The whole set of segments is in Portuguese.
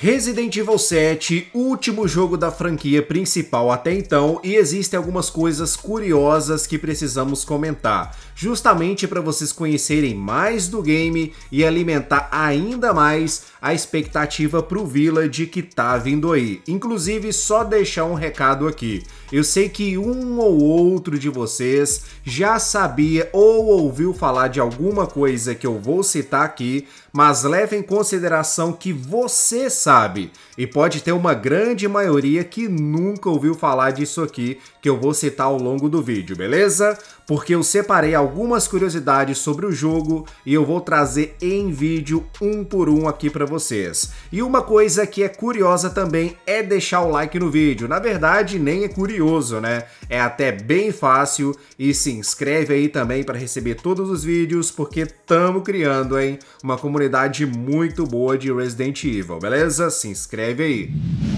Resident Evil 7, último jogo da franquia principal até então, e existem algumas coisas curiosas que precisamos comentar, justamente para vocês conhecerem mais do game e alimentar ainda mais a expectativa pro Village que tá vindo aí. Inclusive, só deixar um recado aqui. Eu sei que um ou outro de vocês já sabia ou ouviu falar de alguma coisa que eu vou citar aqui, mas leve em consideração que você sabe e pode ter uma grande maioria que nunca ouviu falar disso aqui que eu vou citar ao longo do vídeo, beleza? Porque eu separei algumas curiosidades sobre o jogo e eu vou trazer em vídeo um por um aqui para vocês. E uma coisa que é curiosa também é deixar o like no vídeo. Na verdade, nem é curioso, né? É até bem fácil e se inscreve aí também para receber todos os vídeos porque estamos criando, hein? Uma comunidade qualidade muito boa de Resident Evil, beleza? Se inscreve aí.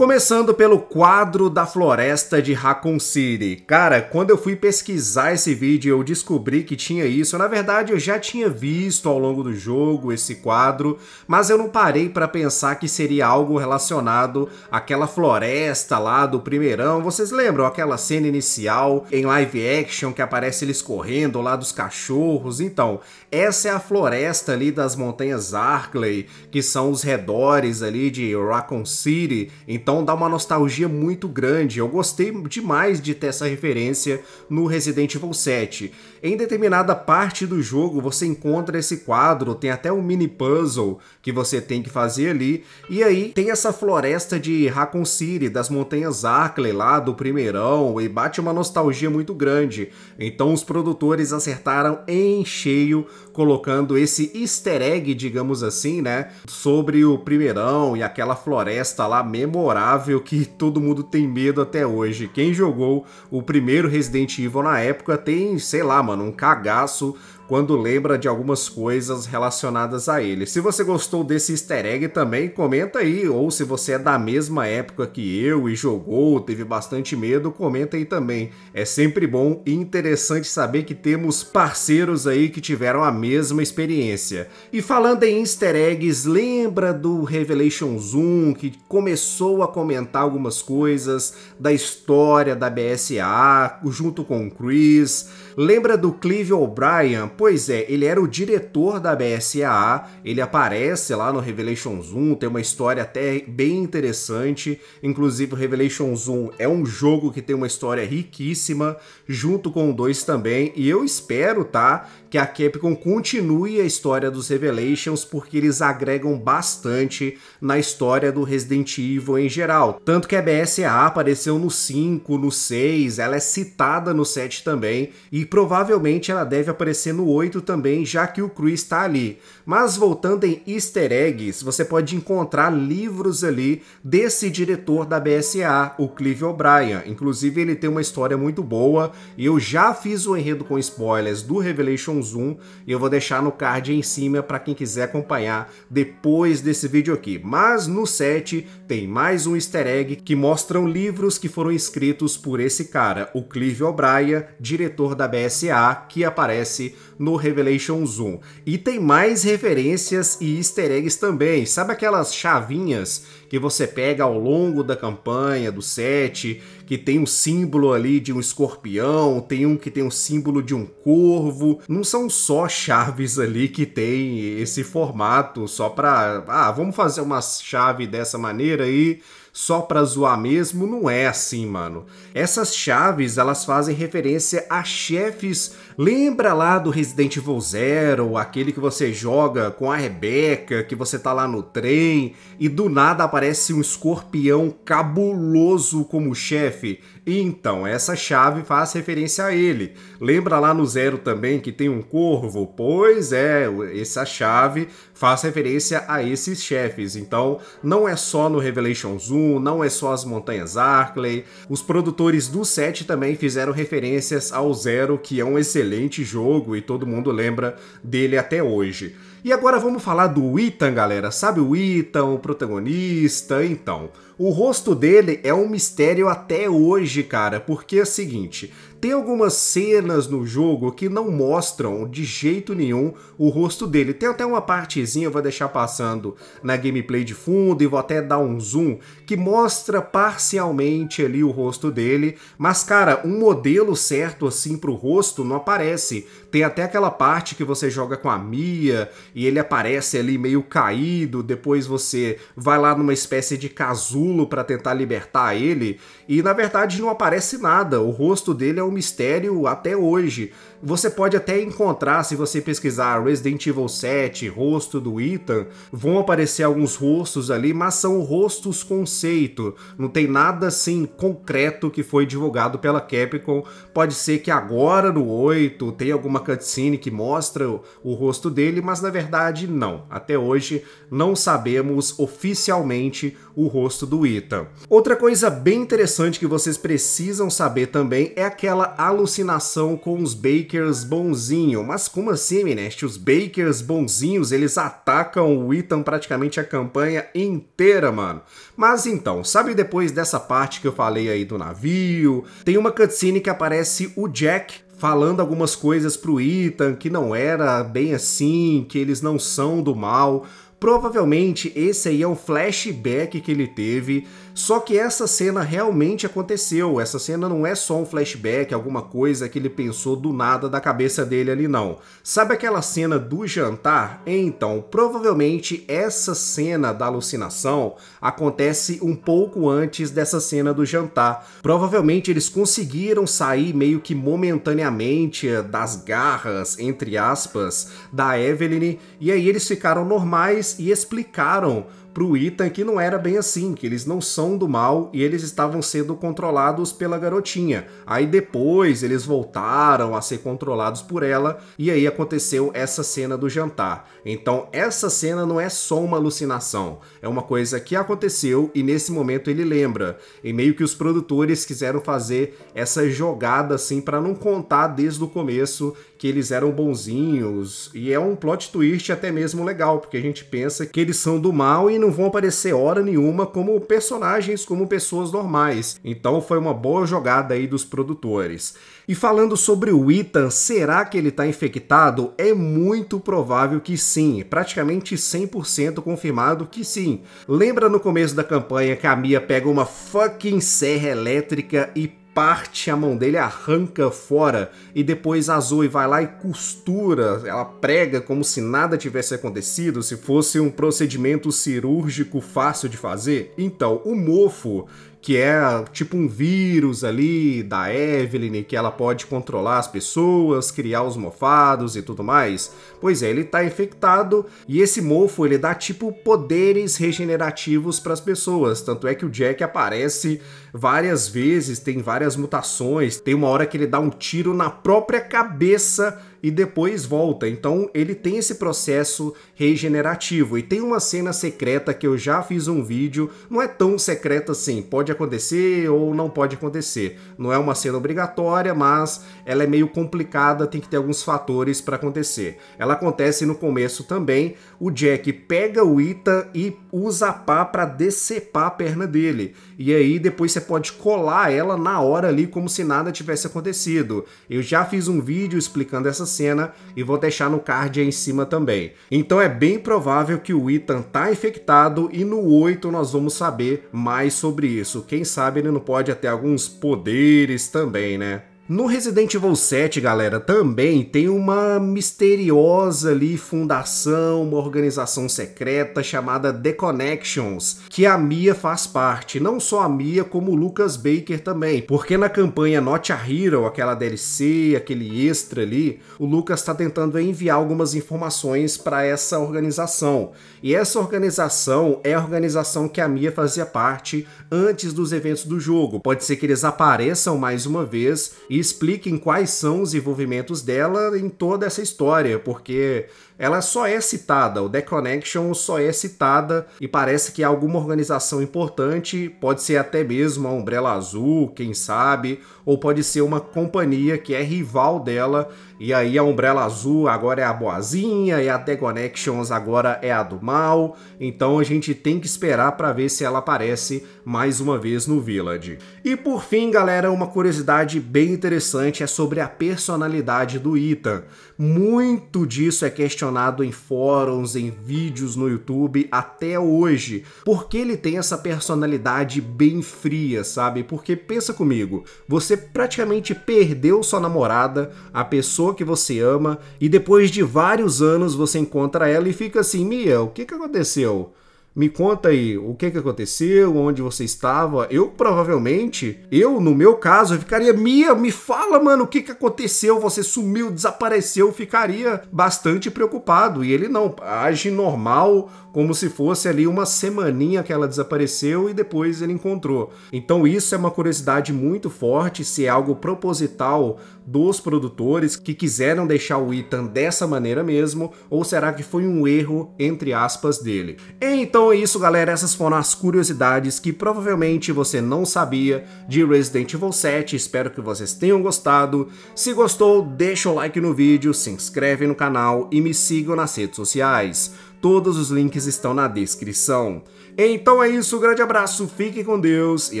Começando pelo quadro da floresta de Raccoon City. Cara, quando eu fui pesquisar esse vídeo, eu descobri que tinha isso. Na verdade, eu já tinha visto ao longo do jogo esse quadro, mas eu não parei para pensar que seria algo relacionado àquela floresta lá do primeirão. Vocês lembram aquela cena inicial em live action que aparece eles correndo lá dos cachorros? Então, essa é a floresta ali das montanhas Arkley, que são os redores ali de Raccoon City. Então, então dá uma nostalgia muito grande. Eu gostei demais de ter essa referência no Resident Evil 7. Em determinada parte do jogo você encontra esse quadro, tem até um mini puzzle que você tem que fazer ali. E aí tem essa floresta de Raccoon City, das montanhas Arkley lá do primeirão, e bate uma nostalgia muito grande. Então os produtores acertaram em cheio colocando esse easter egg, digamos assim, né, sobre o primeirão e aquela floresta lá memorável memorável que todo mundo tem medo até hoje. Quem jogou o primeiro Resident Evil na época tem, sei lá, mano, um cagaço quando lembra de algumas coisas relacionadas a ele. Se você gostou desse easter egg também, comenta aí, ou se você é da mesma época que eu e jogou, teve bastante medo, comenta aí também. É sempre bom e interessante saber que temos parceiros aí que tiveram a mesma experiência. E falando em easter eggs, lembra do Revelation Zoom que começou a comentar algumas coisas da história da BSA junto com o Chris? Lembra do Clive O'Brien? Pois é, ele era o diretor da BSAA, ele aparece lá no Revelations 1, tem uma história até bem interessante. Inclusive, o Revelations 1 é um jogo que tem uma história riquíssima, junto com o 2 também, e eu espero, tá, que a Capcom continue a história dos Revelations, porque eles agregam bastante na história do Resident Evil em geral. Tanto que a BSAA apareceu no 5, no 6, ela é citada no 7 também, e provavelmente ela deve aparecer no 8 também, já que o Chris está ali. Mas voltando em easter eggs, você pode encontrar livros ali desse diretor da BSA, o Clive O'Brien. Inclusive, ele tem uma história muito boa. e Eu já fiz o um enredo com spoilers do Revelation Zoom e eu vou deixar no card em cima para quem quiser acompanhar depois desse vídeo aqui. Mas no 7 tem mais um easter egg que mostram livros que foram escritos por esse cara, o Clive O'Brien, diretor da BSA que aparece no Revelation Zoom E tem mais referências e easter eggs também. Sabe aquelas chavinhas que você pega ao longo da campanha, do set, que tem um símbolo ali de um escorpião, tem um que tem um símbolo de um corvo. Não são só chaves ali que tem esse formato, só pra. Ah, vamos fazer uma chave dessa maneira aí. E só pra zoar mesmo, não é assim, mano. Essas chaves, elas fazem referência a chefes. Lembra lá do Resident Evil Zero, aquele que você joga com a Rebeca, que você tá lá no trem e do nada aparece um escorpião cabuloso como chefe? Então, essa chave faz referência a ele. Lembra lá no Zero também que tem um corvo? Pois é, essa chave faz referência a esses chefes. Então, não é só no Revelations 1 Zoom, não é só as Montanhas Arkley. Os produtores do set também fizeram referências ao Zero, que é um excelente jogo e todo mundo lembra dele até hoje. E agora vamos falar do Ethan, galera. Sabe o Ethan, o protagonista? Então, o rosto dele é um mistério até hoje, cara, porque é o seguinte: tem algumas cenas no jogo que não mostram de jeito nenhum o rosto dele. Tem até uma partezinha, eu vou deixar passando na gameplay de fundo e vou até dar um zoom, que mostra parcialmente ali o rosto dele. Mas, cara, um modelo certo assim pro rosto não aparece. Tem até aquela parte que você joga com a Mia e ele aparece ali meio caído, depois você vai lá numa espécie de casulo para tentar libertar ele, e na verdade não aparece nada, o rosto dele é um mistério até hoje. Você pode até encontrar, se você pesquisar Resident Evil 7, rosto do Ethan, vão aparecer alguns rostos ali, mas são rostos conceito. Não tem nada assim concreto que foi divulgado pela Capcom. Pode ser que agora no 8 tenha alguma cutscene que mostra o, rosto dele, mas na verdade não. Até hoje não sabemos oficialmente o rosto do Ethan. Outra coisa bem interessante que vocês precisam saber também é aquela alucinação com os Bacon Bakers bonzinho. Mas como assim, Minest? Os Bakers bonzinhos, eles atacam o Ethan praticamente a campanha inteira, mano. Mas então, sabe depois dessa parte que eu falei aí do navio? Tem uma cutscene que aparece o Jack falando algumas coisas pro Ethan, que não era bem assim, que eles não são do mal. Provavelmente esse aí é um flashback que ele teve, só que essa cena realmente aconteceu. Essa cena não é só um flashback, alguma coisa que ele pensou do nada da cabeça dele ali não. Sabe aquela cena do jantar? Então, provavelmente essa cena da alucinação acontece um pouco antes dessa cena do jantar. Provavelmente eles conseguiram sair meio que momentaneamente das garras, entre aspas, da Evelyn, e aí eles ficaram normais e explicaram pro Ethan que não era bem assim, que eles não são do mal e eles estavam sendo controlados pela garotinha. Aí depois eles voltaram a ser controlados por ela e aí aconteceu essa cena do jantar. Então essa cena não é só uma alucinação, é uma coisa que aconteceu e nesse momento ele lembra. E meio que os produtores quiseram fazer essa jogada assim para não contar desde o começo que eles eram bonzinhos e é um plot twist até mesmo legal, porque a gente pensa que eles são do mal e não não vão aparecer hora nenhuma como personagens, como pessoas normais. Então foi uma boa jogada aí dos produtores. E falando sobre o Ethan, será que ele está infectado? É muito provável que sim, praticamente 100% confirmado que sim. Lembra no começo da campanha que a Mia pega uma fucking serra elétrica e parte a mão dele, arranca fora e depois a Zoe vai lá e costura, ela prega como se nada tivesse acontecido, se fosse um procedimento cirúrgico fácil de fazer. Então, o mofo, que é tipo um vírus ali da Evelyn, que ela pode controlar as pessoas, criar os mofados e tudo mais. Pois é, ele tá infectado e esse mofo ele dá tipo poderes regenerativos para as pessoas, tanto é que o Jack aparece várias vezes, tem várias mutações, tem uma hora que ele dá um tiro na própria cabeça e depois volta. Então ele tem esse processo regenerativo. E tem uma cena secreta que eu já fiz um vídeo, não é tão secreta assim, pode acontecer ou não pode acontecer. Não é uma cena obrigatória, mas ela é meio complicada, tem que ter alguns fatores para acontecer. Ela acontece no começo também. O Jack pega o Ita e usa a pá para decepar a perna dele. E aí depois você pode colar ela na hora ali como se nada tivesse acontecido. Eu já fiz um vídeo explicando essa cena e vou deixar no card aí em cima também. Então é bem provável que o Ethan tá infectado e no 8 nós vamos saber mais sobre isso. Quem sabe ele não pode até alguns poderes também, né? No Resident Evil 7, galera, também tem uma misteriosa ali fundação, uma organização secreta chamada The Connections, que a Mia faz parte, não só a Mia, como o Lucas Baker também, porque na campanha Not a Hero, aquela DLC, aquele extra ali, o Lucas está tentando enviar algumas informações para essa organização. E essa organização é a organização que a Mia fazia parte antes dos eventos do jogo. Pode ser que eles apareçam mais uma vez e expliquem quais são os envolvimentos dela em toda essa história, porque ela só é citada, o The Connection só é citada e parece que alguma organização importante, pode ser até mesmo a Umbrella Azul, quem sabe, ou pode ser uma companhia que é rival dela, e aí a Umbrella Azul agora é a boazinha e a The Connections agora é a do mal, então a gente tem que esperar para ver se ela aparece mais uma vez no Village. E por fim, galera, uma curiosidade bem interessante interessante é sobre a personalidade do Ethan. Muito disso é questionado em fóruns, em vídeos no YouTube até hoje. Porque ele tem essa personalidade bem fria, sabe? Porque pensa comigo, você praticamente perdeu sua namorada, a pessoa que você ama, e depois de vários anos você encontra ela e fica assim: Mia, o que, que aconteceu? Me conta aí o que, que aconteceu, onde você estava. Eu provavelmente, eu no meu caso, eu ficaria, Mia, me fala, mano, o que, que aconteceu? Você sumiu, desapareceu, ficaria bastante preocupado. E ele não, age normal, como se fosse ali uma semaninha que ela desapareceu e depois ele encontrou. Então isso é uma curiosidade muito forte, se é algo proposital dos produtores que quiseram deixar o Ethan dessa maneira mesmo, ou será que foi um erro, entre aspas, dele. Então então é isso, galera. Essas foram as curiosidades que provavelmente você não sabia de Resident Evil 7. Espero que vocês tenham gostado. Se gostou, deixa o like no vídeo, se inscreve no canal e me sigam nas redes sociais. Todos os links estão na descrição. Então é isso, um grande abraço, Fique com Deus e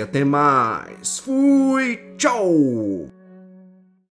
até mais. Fui, tchau!